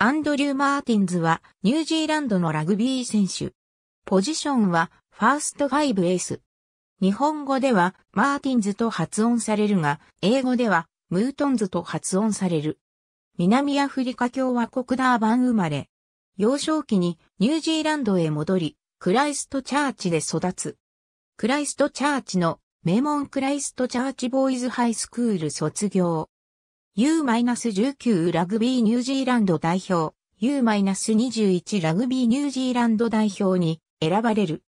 アンドリュー・マーティンズはニュージーランドのラグビー選手。ポジションはファーストファイブエース。日本語ではマーティンズと発音されるが、英語ではムートンズと発音される。南アフリカ共和国ダーバン生まれ。幼少期にニュージーランドへ戻り、クライストチャーチで育つ。クライストチャーチの名門クライストチャーチボーイズハイスクール卒業。U-19 ラグビーニュージーランド代表、U-21 ラグビーニュージーランド代表に選ばれる。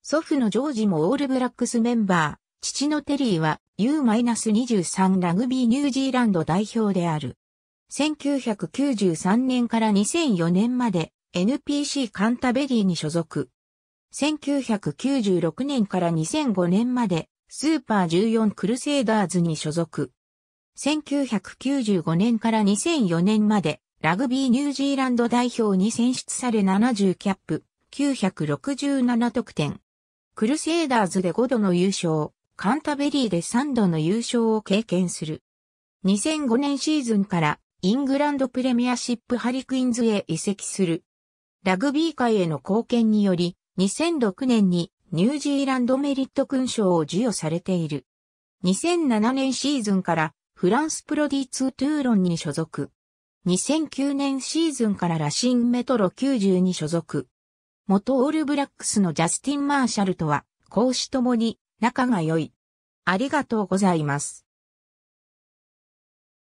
祖父のジョージもオールブラックスメンバー、父のテリーは U-23 ラグビーニュージーランド代表である。1993年から2004年まで NPC カンタベリーに所属。1996年から2005年までスーパー14クルセイダーズに所属。1995年から2004年までラグビーニュージーランド代表に選出され70キャップ、967得点。クルセイダーズで5度の優勝、カンタベリーで3度の優勝を経験する。2005年シーズンからイングランドプレミアシップハリクインズへ移籍する。ラグビー界への貢献により、2006年にニュージーランドメリット勲章を授与されている。2007年シーズンからフランスプロデ D2 トゥーロンに所属。2009年シーズンからラシンメトロ90に所属。元オールブラックスのジャスティン・マーシャルとは、講師ともに仲が良い。ありがとうございます。